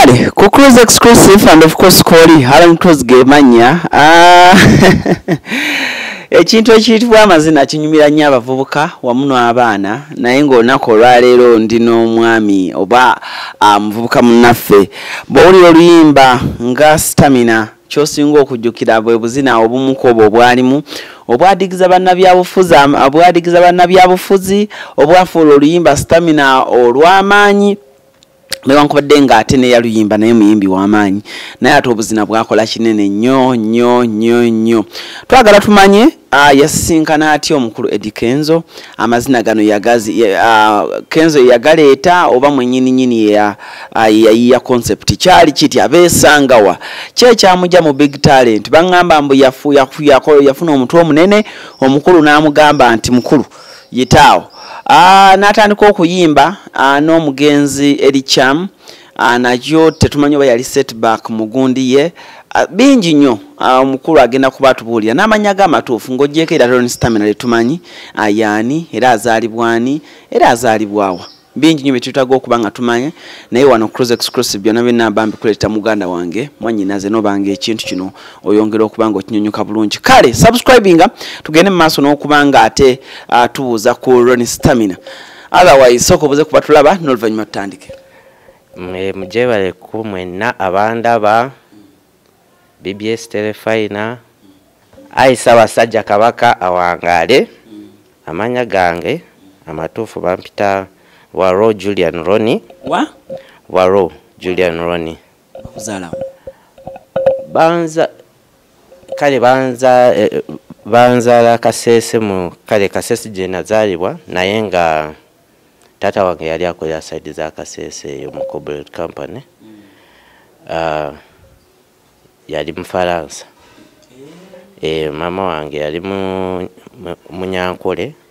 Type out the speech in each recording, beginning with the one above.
kale ku cruise exclusive and of course koli halam cruise gemanya ah, ekintu ekiyitibwa amazina kinyumira nnyo abavubuka wamu n'abaana naye ng'olunaku olwaleero ndi n'omwami oba amuvubuka ah, munnaffe bwawulira oluyimba nga stamina kyosinga okujjukira bwe buzina obumuku obwo obwalimu obwadigiza bannabyabufuzi obwafuula oluyimba stamina olw'amaanyi newankubadde nga ate neyaluyimba naye muyimbi wamaanyi naye ate obuzina bwakola kinene nnyo nnyo nnyo nnyo twagala tumanye yasisinkana atya omukulu edi kenzo amazina gano kenzo yeyagaleeta oba mwenyininyini yeyayiya konsepti kyali kiti abeesangawa kyekyamujja mu big talent baŋamba mbu yafuna omutwe omunene omukulu n'amugamba nti mukulu yitaawo Ah, n'atandika okuyimba ah, n'omugenzi ericham ah, nagyo tetumanyi oba yali setback mu gundi ye bingi nnyo omukulu agenda kuba atubuulira n'amanya ga amatuufu ng'ojjeeko era ronstamina letumanyi yaani era azaalibwani era azaalibwawa bingi nyo byetwetaaga okuba nga tumanye naye wano cruise exclusive byonna byinna bambi kuleeta muganda wange mwanyinaze nobanga ekintu kino oyongera okuba nga okinyonyoka bulungi kale subscribinga tugende mu maaso n'okuba nga ate uh, tubuuza ku ron stamina otherwise sooka obuze kuba tulaba n'oluvannyuma tutandike mujebaleku mwenna abandaba bbs telefina aisa abasajja kabaka awangaale amanya gange amatuufu bampita waro julian roni wa waro julian roni okuzaala banza kale banza eh, eh, banzaala kasese mu kale kasese gye nazaalibwa naye nga taata wange yali akolera saidi za kasese eyo mu cobrad company ah, yali mufalansa e, eh. mama wange yali mu munyankole mu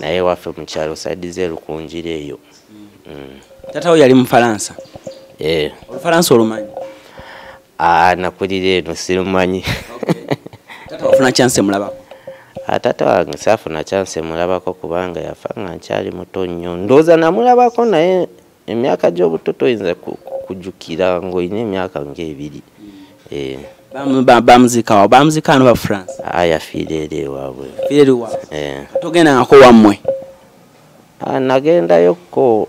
naye waffe mukyalo saidi ze lukunjira eyo mm. tatawo yali mufalansa eh. olufalansa olumanyi ah, nakulira eno sirumanyi funa chanse mulabako atata ah, wange safuna chanse mulabako kubanga yafa nga nkyali muto nnyo ndooza namulabako naye emyaka gyobuto toyinza kujukira ngaoyina emyaka ngaebiri mm. Eh. bamuzikawa bamuzikano bafrance ayafiraeri ewaabwe eh. togendangako wammwe ah, nagendayoko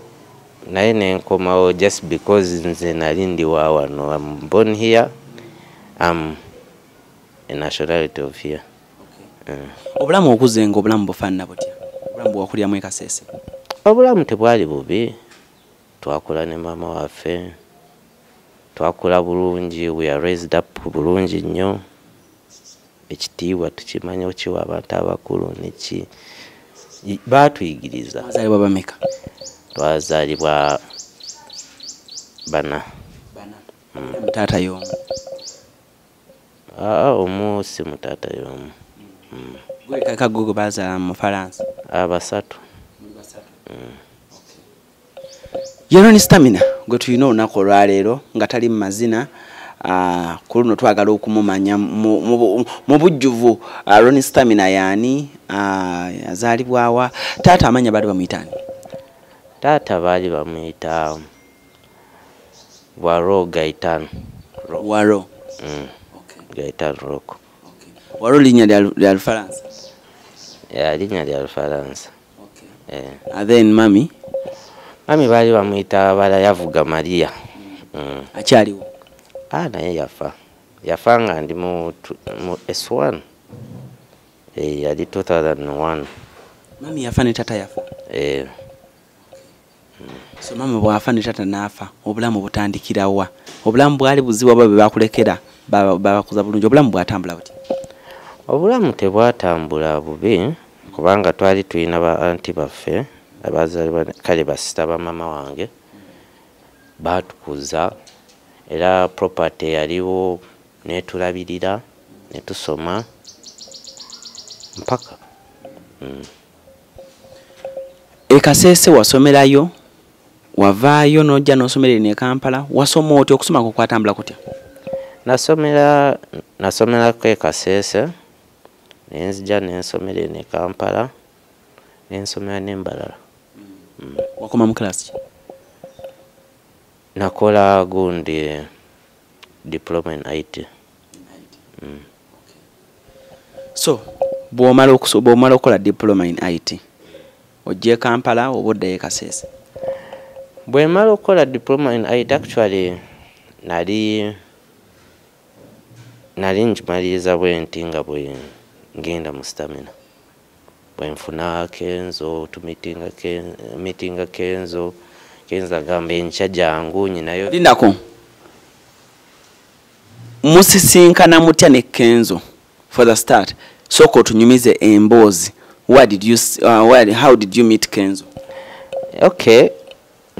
naye nenkomawo just because nze nali ndi wa wano mbon here am nationality of here obulamu okuze nga obulamu bufanana butya obulamu bwewakulyamu ekasese obulamu tebwali bubi twakula ne maama waffe twakola bulungi weyaraised up bulungi nnyo ekitiibwa tukimanya okiwa abantu abakulu neki batuyigirizaazalibwa twazaalibwa bana mm. mutaata yomu ah, omusi mutaata yomu mm. kagogo bazaala mufalansa abasatu yeno ni stamina gwe tulina olunaku olwaleero nga tali mu mazina ah, ku luno twagala okumumanya mu bujjuvu ah, loni stamina yaani ah, azaalibwawa taata amanya baali bamuyitaani taata baali bamuyita waro gaitan waro mm. gaitan roko waro linnya lya lufalansa linnya lya lufalansa eh. then mami mwami baali bamuyita abala yavuga maria mm. akyaliwo a ah, naye yafa yafa nga ndi mu s1 eh, yali 2001 mami yafa ne tata yafa eh. so mami bwafa ne tata naafa obulamu butandikirawa obulamu bwali buziwa ba be bakulekera babakuza bulungi obulamu bwatambula buti obulamu tebwatambula bubi kubanga twali tulina ba anti baffe abazali kale basita bamama wange batukuza era propat eyaliwo netulabirira netusoma mpaka mm. ekaseese wasomerayo wavaayo nojja nosomerere ne kampala wasoma otya okusoma kukwatambula kutya nasomera nasomerako ekaseese nenzija nensomere ne kampala nensomera nembalala Mm. wakoma mu class ki nakola gundi diploma in it mm. so bwomala okola diploma in it ojje kampala oba oddayo e kaseese bwemala okukola diploma in it actually nali nali nkimaliriza bwe nti nga bwe ngenda mu stamina bwenfuna kenzo tumitinga kenzo, mitinga kenzo kenza gambe enkya jangu nyinayo musisinka na mutya ne kenzo for the start soko tunyumize embozi where did you, uh, where, how did you meet kenzo okay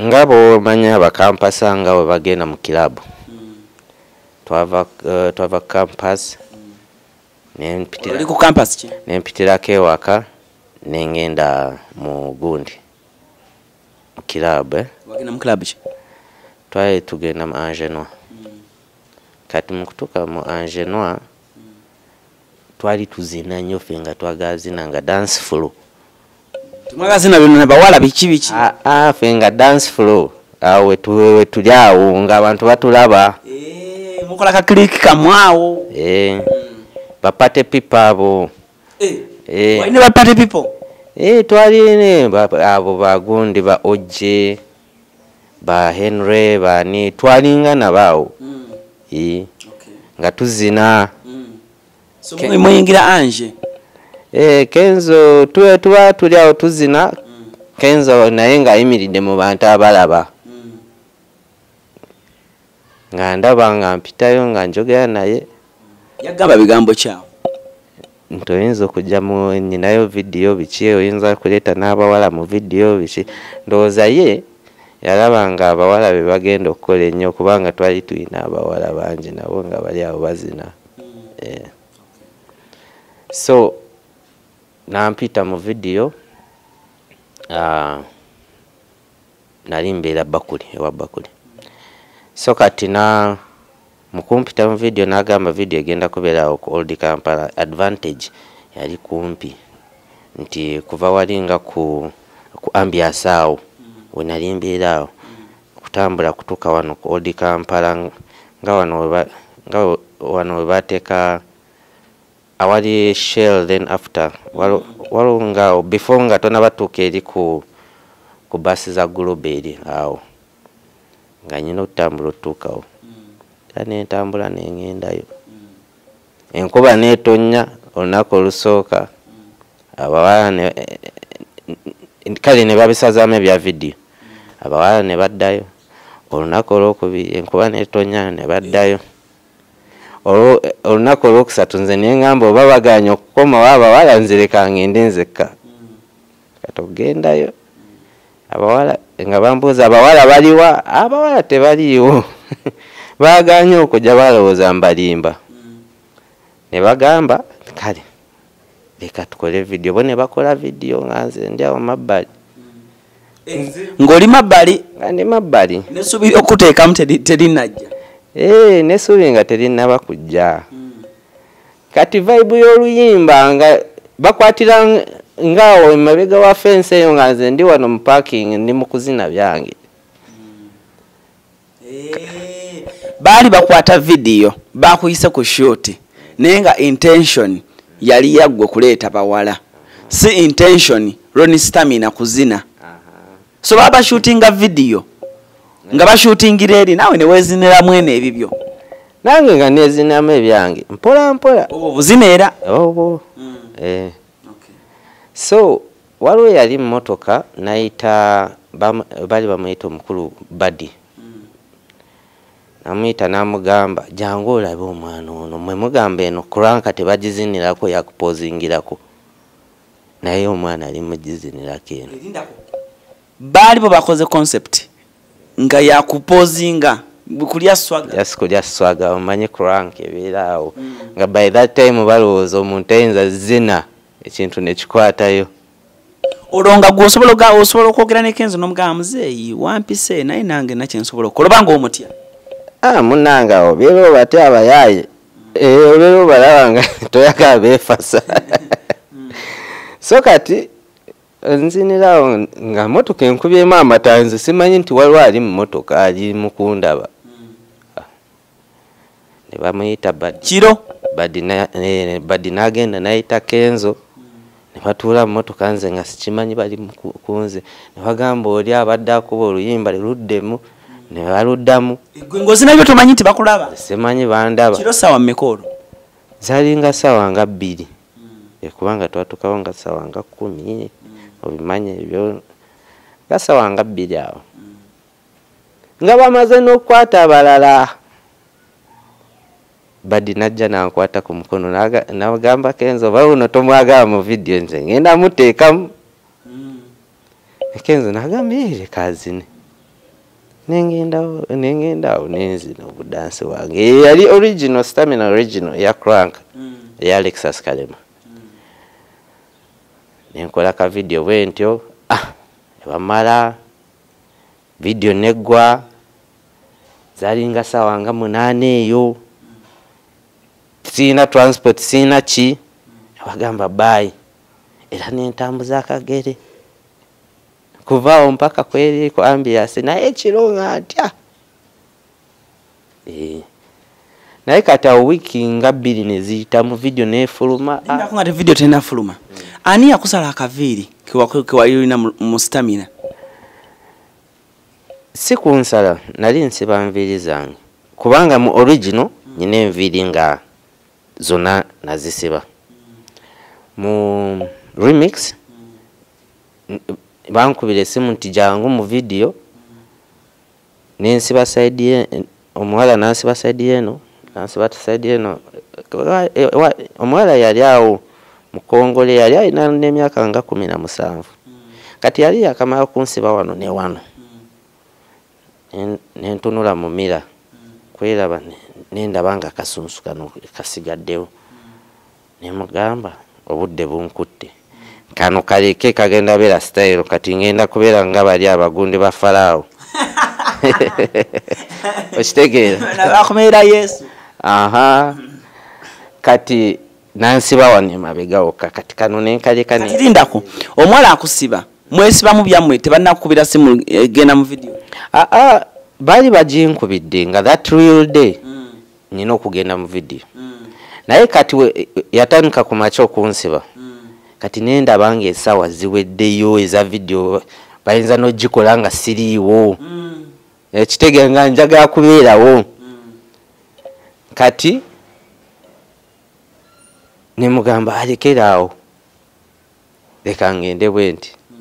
nga bwomanyi abakampasa nga bwe bagenda mu kirabu mm. twava uh, twava campus mm. nempitira ku campus ke waka mm. nengenda mu gundi mu club wagenda mu club ki twali tugenda mu angenois mm. kati mukutuka mu angenois mm. twali tuzina nnyo ffe nga twagazina nga dance flow temwagazina byona nabawala biki biki ah, ah, ffe nga dance flow awo wetuli awo ngaabantu batulaba eh, mukola kaclik kamwawo eh, mm. bapate pipa abo eh, ne bapate people Eh, twalirine abo bagundi ba oje ba henry bani twalinga nabaawo hmm. nga tuzina muyingira hmm. ange eh, kenzo tuba tuli awo tuzina hmm. kenzo naye ngaayimiridde mu bantu abalaba nga ndaba nga mpitayo nga njogera naye yagamba bigambo kyawe ntoyinza okujja mu nyinayo vidiyo biki oyinza kuleeta n'abawala mu vidiyo biki ndowooza ye yalaba nga abawala be bagenda okukola ennyo kubanga twali tulina abawala bangi nabo nga bali abo bazina eh. so nampita mu vidiyo ah, nali mbeera bakuli ewa bakuli so kati na uh, mukumpita mu vidiyo n'agamba vidiyo egenda kubeerawo ku old kampala advantage yali kumpi nti kuva wali nga ku, ku ambyasa awo wenali mbeera awo kutambula kutuuka wano ku old kampala nga wano nga wano webateeka awali shell then after walo nga before nga tonabatuuka eri ku, ku basi za globe eri awo nga nyina okutambula otutuukawo era nentambula nengendayo enkuba netonya olunaku olusooka abawala kale nebabisazaamu ebya vidiyo abawala nebaddayo olunaku olwokubiri enkuba netonya nebaddayo olunaku olwokusatu nze nengamba oba baganya okukomawo abawala nzirekangendi nzekka katogendayo abawala nga bambuuza abawala baliwa abawala tebaliiwo baganye okujja balowooza mbalimba ne bagamba kale leka tukole vidiyo bo ne bakola vidiyo nga nze ndiawo mabbali ng'oli mabbali nga ndi mabbali nesuubi okuteekamu terinajja ee eh, nesuubi nga terinaba kujja hmm. kati vaibu y'oluyimba nga bakwatira ngaawo emabega wa fensi eyo nga nze ndi wano mu parking ndi mu kuzina byange hmm. eh. baali bakwata vidiyo bakuyise ku shooti naye nga intention yali yaggwe kuleeta bawala si intention ronistamina kuzina so baba bashuutinga vidiyo nga bashuutingira eri naawe neweezineramu eno ebibyo nange nga nezinamu ebyange mpola mpola obuzina era obo mm. eh. so waliwo yali mumotoka nayita bali bamwyita omukulu badi amuyita n'amugamba jangu olabe omwana ono mwe mugamba eno kulanka tebagizinirako yakupozingirako naye omwana ali mugizinirako eno baalibo bakoze concept nga yakupozinga kulyaswagakulya swaga omanyi kulanka ebeeraawo mm. nga by that time balowooza omuntu ayinza zina ekintu nekikwatayo olwo nga gwe osobola okwogera nekenzo nomugamba muzeeyi wampise naye nange nakyensobola okukola oba ngaomutya Ah, munanga obeerawo bate abayaaye eh, obeerawo balaba nga toyaga beefasa so kati nzinirawo nga motoka enkubyemu amatanzi simanyi nti waliwo ali mumotoka ali mukundaba ah. ne bamuyita bakiro eh, badi nagenda nayita kenzo nebatuula mumotoka nze nga sikimanyi bali kunze nebagamba oli abadde akuba oluyimba lerudemu ne baluddamu ngozinabyo tomanyi nti bakulaba simanyi bandaba kiro saawa mmekoolo zalinga saawa nga bbiri ekubanga eh, twatukawo nga saawa nga kkumi obimanyi ebyo nga saawa nga bbiri awo nga bamaze n'okukwata abalala badi najja nankwata ku mukono nagamba kenzo oba uno tomwagala mu vidiyo nze ngenda muteekamu hmm. kenzo nagamba eh, ere kazine nengendawo nengendawo nenzina obudansi bwange yali original stamina original ya crank mm. eya mm. alexas kalema mm. nenkola ka vidiyo bwe ntyo ah ebamala vidiyo neggwa zalinga sawa nga munaana eyo mm. siina transport siina ki abagamba bayi era nentambuza akagere kuvao mpaka kweli kwa ambiasi na echilonga atya eh na ikata wiki ngabili nezita mu video ne fuluma ndakunga te video tena fuluma mm. ani akusala akaviri kiwa kiwa yuli na mustamina siku nsala nali nsiba mviri zangu kubanga mu original mm. nyine mviri nga zona nazisiba mm. mu remix mm. bankubira esimu nti jangu mu vidiyo nensiba saidi omuwala nansiba saidi eno nansiba saidi eno omuwala yali awo mukongole yali alina nemyaka nga kumi na musanvu kati yali yakamala kunsiba wano ne wano nentunula mu mira kweraba nendaba nga kasunsu kano kasigaddewo nemugamba obudde bunkutte kano kaleke kagenda bera sitayiro kati ngenda kubera nga bali abagundi ba falawo okitegeera nabakumira yesu aha kati nansiba wano emabegawoka kati kano nenkalekarindako omwala akusiba mwesibamu byammwe tebanakukubira simu eh, genda mu vidiyo aa bali bajinkubidde nga that real day mm. nina okugenda mu vidiyo mm. naye kati eh, yatandika ku maca okunsiba kati nendaba nga esaawa ziweddeyo eza vidiyo bayinza nogikola nga siriiwo mm. ekitegera eh, nga njagala kubeerawo mm. kati nemugamba alekeraawo leka ngende bwe nti mm.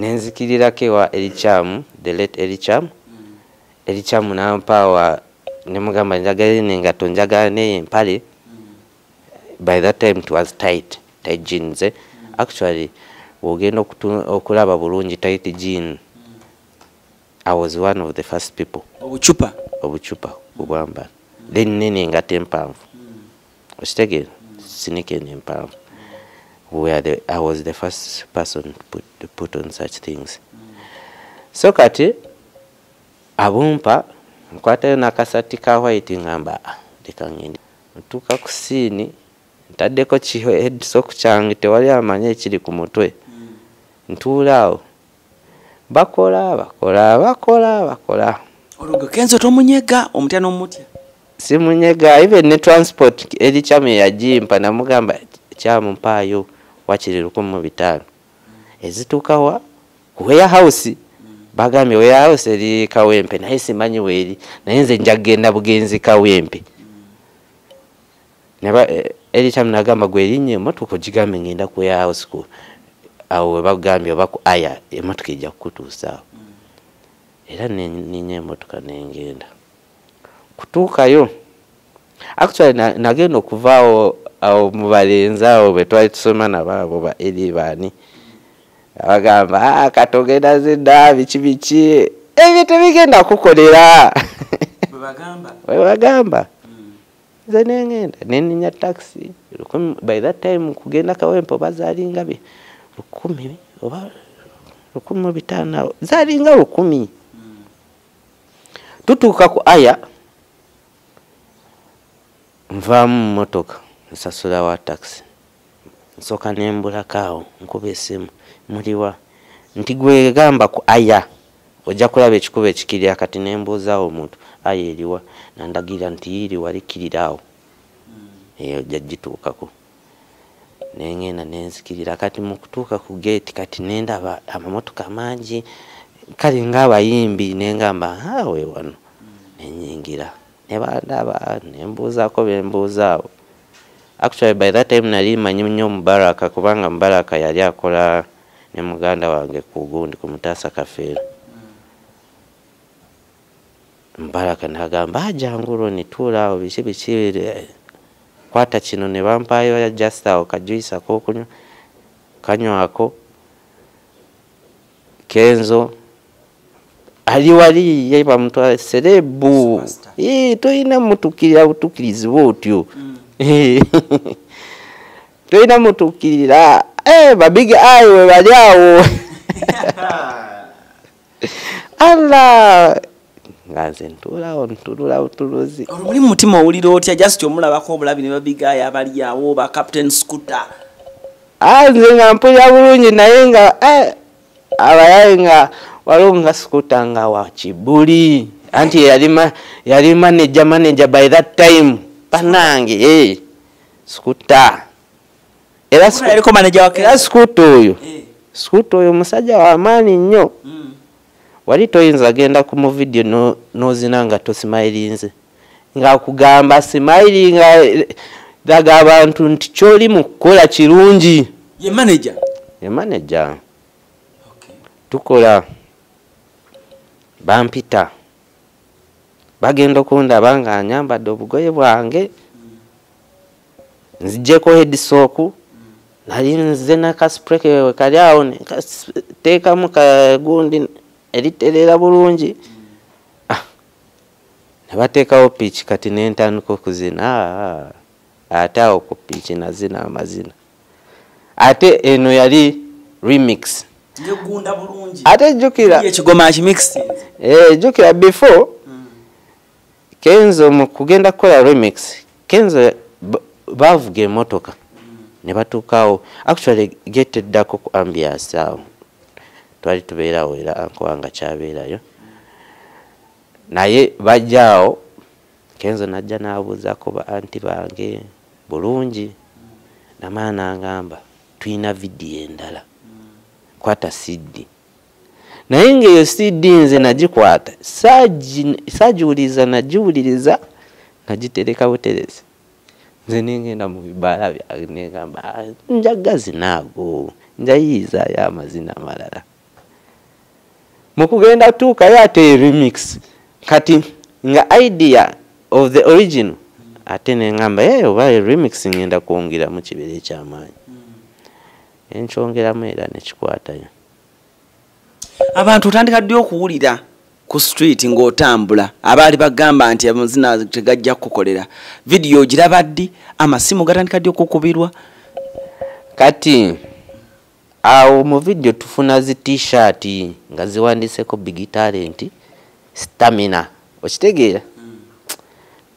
nenzikirirako ewa erichamu the late erichamu erichamu nampaawa nemugamba njagala nengato njagala neyo empale by that time twas tight tight jeans eh? mm. actually wogenda okulaba bulungi tight jean mm. i was one of the first people obuchupa obuchupa kubamba mm. mm. then nene nga tempanvu mm. ostegen mm. sinike nempanvu where the, i was the first person to put, to put on such things mm. so kati abumpa nkwatayo nakasati ka white ngamba lekangendi ntuka kusini ntaddeko ki headsok kyange tewali amanyi ekiri ku mutwe ntuula awo bakola bakola bakola bakola olugokenza tomunyega omutya n'omutya simunyega even ne transport erikyamu yeyajimpa namugamba kyamumpaayo wakiri lukumi mu bitaano ezituukawa ku weya hausi bagambye weya hausi eri kawempe naye simanyi weeri naye nze njagenda bugenzi kawempe mm. eritime eh, nagamba gwe erinnya emotoka ogigambe ngenda kweyawo siku awo webagambye obaku aya emotoka ejja kukutuusaawo mm. era ninya emotoka nengenda kutuukayo actually nagenda okuvaawo awo mubalenzi awo betwali tusoma nabaabo ba eri baani abagamba ah, katogenda zidda biki biki ebyo tebigenda kukolera webagamba nze nengenda neninya taxi by that time kugenda kawempo bazalinga bi lukumi oba lukumi mubitaano zalinga lukumi tutuuka ku aya nvaamu mumotoka nsasula wa taxi nsooka nembulakaawo nkuba esimu muliwa nti gwegamba ku aya ojja kulaba ekikuba ekikiri akati nembuuzaawo omuntu aye eriwa nandagira nti eriwalikirira awo hmm. eyo jajjituukaku nengenda nenzikirira kati mukutuuka ku geeti kati nendaba amamotoka mangi kale ngaabayimbi nengamba awe wano hmm. nenyingira nebandaba nembuuzaako bembuuzaawo actually by that time nali manyi nnyo mubaraka kubanga mubaraka yali akola ne muganda wange ku gundi ku mutaasa kafeero mbaraka ntagamba ajangu ni awo biki biki kwata kino ne bampaayo just awo kajuisi kanyo kanywako kenzo ali wali yeba mtu serebu toyina mutukirira butukirizi bwotyo mm. toyina mutukirira eh, babige ayi we bali allah nga nze ntuulawo ntuulawo tuluzi olumuli mumutima owulira otya just omulabako obulabi ne babigaayo abalyawo ba captain scooter a nze nga mpulira bulungi naye nga eh, abayayi nga waliwo nga scooter nga wakibuli anti yali manaja manaja by that time banange eh, scooter era scooter oyo scooter oyo eh. musajja wamaani nnyo mm. wali toyinza genda ku muvidiyo nozina nga tosimayirinze ngaakugamba simayiri nga laga abantu nti kyoli mukukola kirungi ye manaja ye manaja tukola bampita bagenda okundaba nga anyambadde obugoye bwange nzijjeko hedisooku nali nze nakasipureke kali awo nekateekamu kagundi eritereera bulungi ah, nebateekawo piiki kati nentandika okuzina ah, ate awo ku piiki nazina amazina ate eno yali remix ate jjukirajjukira eh, before hmm. kenzo mukugenda kukola remix kenzo bavuga emotoka hmm. nebatuukaawo actually getteddako ku ambiasi awo twali tubeerawo era ankoba nga kyabeerayo naye bajjaawo kenzo najja naabuuzaako ba anti bange bulungi namala nangamba tulina vidi endala kwata sidi naye ngaeyo sidi nze nagikwata sajiwuliriza nagiwuliriza nagitereka buterezi nze nengenda mu bibaala byange negamba ah, njagazi naago njayiizayo amazina amalala mukugenda tuukayo ate e remix kati nga idea of the origin ate neŋamba e oba remix ŋenda kwongeramu kibeera ekyamaanyi enkyongeramu era nekikwatayo abantu otandika ddi okuwulira ku street ng'otambula abaali bagamba nti amazina tegajja kukolera vidiyo ogiraba ddi amasimu gatandika ddi okukubirwa kati awo mu vidiyo tufuna zi t-shirt nga ziwandiseko big talent stamina okitegeera mm.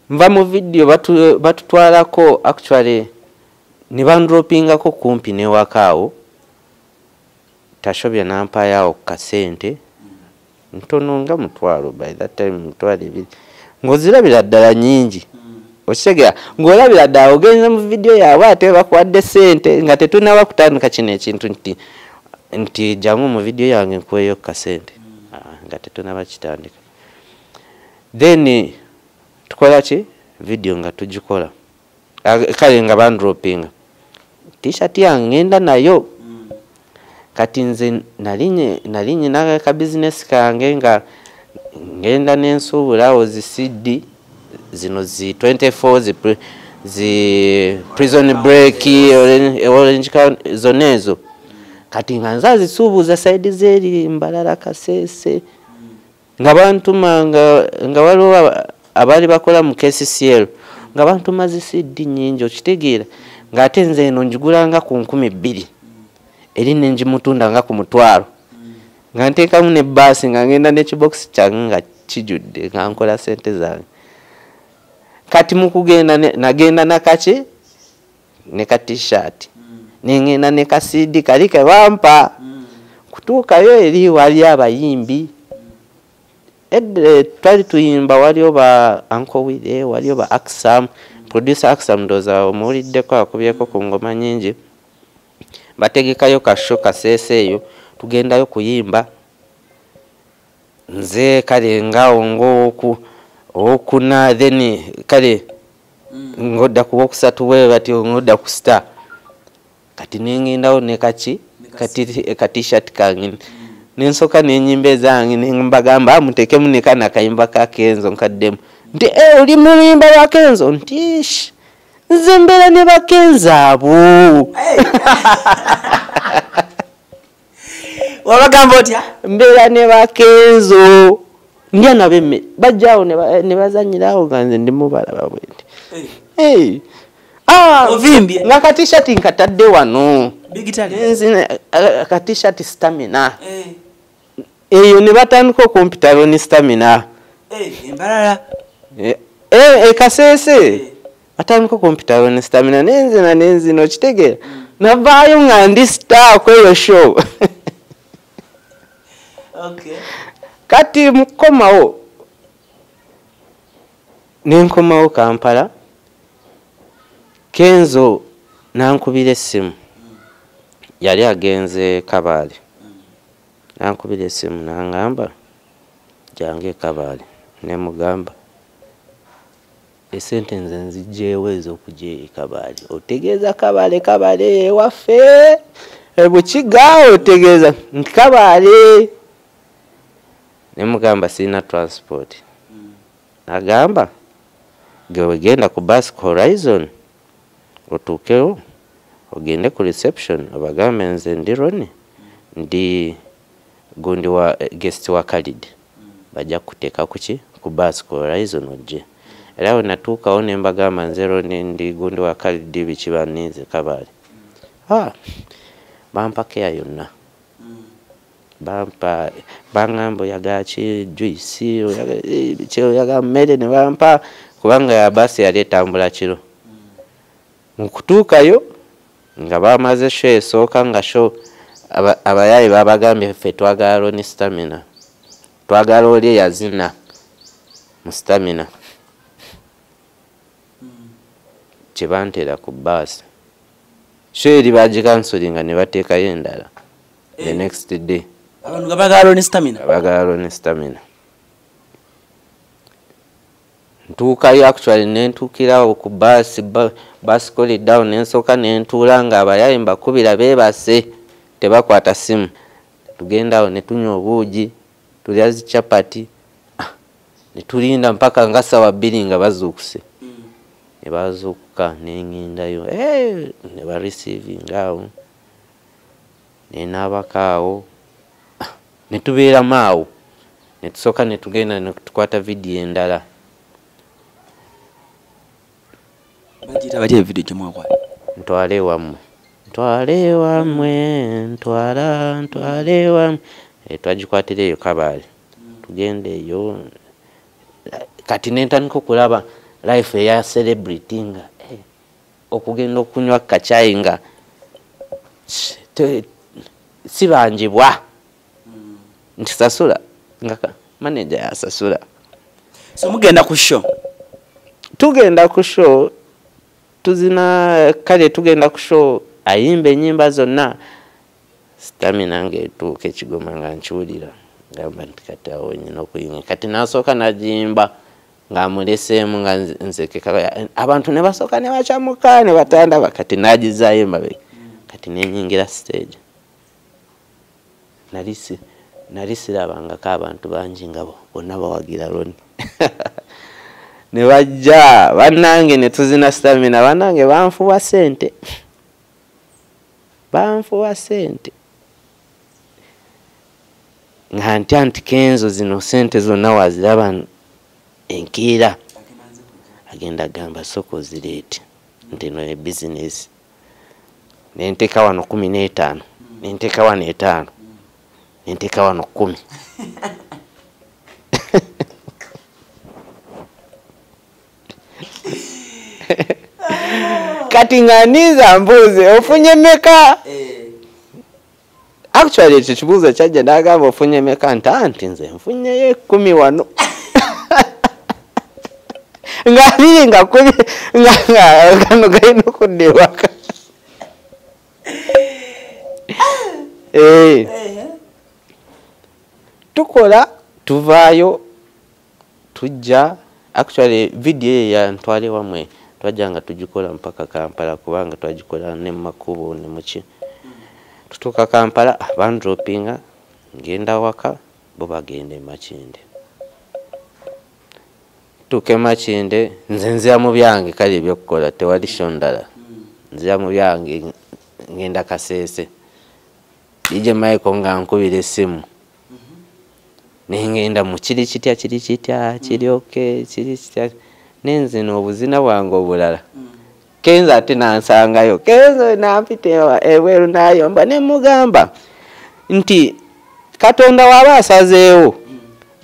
nva mu vidiyo batutwalako actually ne bandropingako kumpi newaka awo tashobya nampayaawo kukasente mm. ntono nga mutwalo by that time mutwalo ebiri ngaozirabira ddala nyingi osegera ngaolabira dda ogenza mu vidiyo yaabwe ate bakwadde sente nga tetunaba kutandika kino ekintu nti nti jamu mu vidiyo yange nkweyokka sente ah, nga tetunaba kitandika then tukola ki vidiyo nga tugikola ah, kale nga bandroping tishat yange ngenda nayo kati nze nali nyina kabizinesi kange nga ngenda nensuubulaawo zisiddi zino zi 24 zi, zi prison break orange, orange zone ezo kati nga nzazisuubuuza saidi zeeri mbalala kasese nga bantuma nga, nga waliwo abaali bakola mu kcl nga bantuma zisiddi nyingi okitegeera ngaate nze eno njigulanga ku nkumi bbiri eri nenjimutunda nga ku mutwalo nga nteekamu nebaasi nga ngenda nekibokisi kyange nga kijudde nga nkola sente zange kati mukugenda nagenda nakaki neka tshirt mm. ningenda neka cd kalike wampa mm. kutukayo eri wali abayimbi mm. twali tuyimba waliyo ba ankowire eh, waliyo ba axam producer axam ndoza omuwuliddeko akubyeko ku ngoma nyingi bategekayo kasho kaseeseeyo tugendayo kuyimba nze kale ngaawo ngaoku okuna then kale mm. ngoda kuba okusatu bwe bati ngoda ku sta kati nengendawo nekaki katishat e, kange mm. nensoka nenyimba ezange nembagamba mutekemu nekana kayimba kakenzo nkaddemu nti e oli mulimba wakenzo ntish nze mbeera ne bakenzi abo wabagamba otya mbeera ne bakenzo hey. ndya nabemera bajyawo nebazanyirawo ganze ndimubalaba bwendi ah, ngaakatishati nkatadde wano akatishati stamina eyo nebatandika okumpitalo ni stamina ekasese eh, eh, eh, batandika okumpitalo ni stamina nenzina nenzina okitegeera navaayo nga ndi sitaku eyo show kati mukomawo nenkomawo kampala kenzo nankubira essimu yali agenze kabaale nankubira essimu nangamba jange ekabaale nemugamba esente nze nzijjewo ez'okujja ekabaale otegeeza kabaale kabaale ewaffe e bwekigaawo otegeeza nti kabaale nemugamba sina transport nagamba gewegenda ku bus horizon otuukewo ogende ku reception obagambe nze ndironi ndi gundi wa guest wa kalid bajja kuteeka kuki ku bus horizon ojje era we natuukawo nembagamba nzeroni ndi gundi wa kalid bikibanize kabaali ah, bampakeya yonna ah. bampa bangamba oyagaki juisi oyaga eh, mmere ne bampa kubanga yabaasi yali etambula kiro mukutuukayo nga bamaze sho esooka nga sho abayaayi babagambye ffe twagalalo ne stamina twagala oli eyazina mu stamina kyebanteera ku baasi sho eri bagikansolinga ne bateekayo endala the eh. next day abantu nga bagalo ne stamina bagalo ne stamina ntuukayo actually nentuukirawo ku baasi baasi kolidawo nensooka nentuula ngaabayaye mbakubira beebase tebakwata simu tugendawo netunywa obuugi tulya zichapati ah, netulinda mpaka nga sawa bbiri nga bazuukuse hmm. nebazuukuka nengendayo eh, neba receivingaawo nenaabakaawo netubeeramu awo netusooka netugenda netukwata vidiyo endala ntwale ewammwe ntwale ewammwe ntwala ntwale ewammwe eh, twagikwatira eyo kabaale tugenda eyo kati nentandika okulaba life eya celebrity nga eh, okugenda okunywa kacayi nga sibanjibwa si nti sasula ngaka maneja yasasula so mugenda ku sho tugenda ku sho tuzina kale tugenda ku sho ayimba enyimba zonna sitamina ngaetuuka ekigoma nga nkiwulira gamba nti kati awo nyina okuyinga kati nasooka najimba ngaamuleseemu nga nzeke abantu ne basooka ne bacamuka ne batandaba kati najizayimba be kati nenyingira stage nalise nali sirabangako abantu bangi nga bonna bawagira loni ne bajja bannange ne tuzina stamina bannange banfuwa sente banfuwa sente nga ntya nti kenzo zino sente zonna waziraba enkiira agenda agamba soko zireete nti no ebizinesi nenteeka wano kumi n'etaano nenteeka wano etaano nteka wano kumi ah. kati ng'aniza mbuze ofunye meka eh. actually ekyo kibuuzo kyajja n'agamba ofunye meka nti nze nfunyeyo kumi wano ng'abiri nga kumi gano galina okudda tukola tuvaayo tujja actually vidiyo eyo yantwale wamwe twajja nga tugikola mpaka kampala kubanga twagikola ne mumakubo ne muki tutuuka kampala bandropinga ngenda waka bo bagenda emakinde tuuka emakinde nze nzira mu byange kale ebyokukola tewali sho ndala nzira mu byange ngenda kaseese ijemaiko nga nkubira essimu nengenda mukiri kitya kiri kitya kiryoke kiri kitya nenzina obuzina bwange obulala kenza ate nansangayo kenza nampite ebweru nayomba nemugamba nti katonda waba asazeewo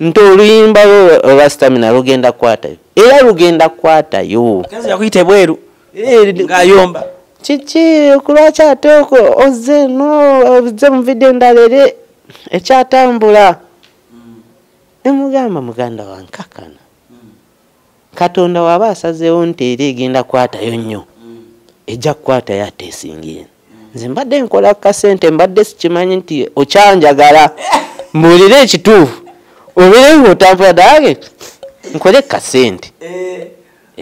nti oluyimba lwo olwasitamina lugenda kukwatayo era lugenda kukwatayo yakuyita ebweru eh, ngayomba kiki kulwaki ate oze no oze muvide ndalere ekyatambula nemugamba muganda wankakana katonda waba asazeewo nti era egenda kukwatayo nnyo ejja kukwatayo ate esingeni nze mbadde nkola kukasente mbadde sikimanyi nti okyanjagala mbuulire ekituufu obeere ngaotambula dage nkole kukasente eh.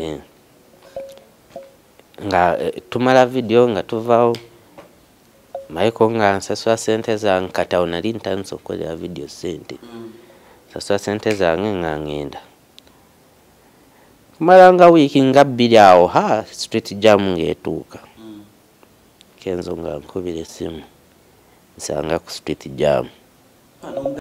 eh. nga eh, tumala vidiyo nga tuvaawo maiko nga nsasula sente zange katawo nali ntandisa okukolera vidiyo sente mm. nsasula ssente zange nga ngenda kumalanga wiiki nga bbiri awo ha street jamu ngaetuuka kenzo nga nkubira essimu nsanga ku street jamu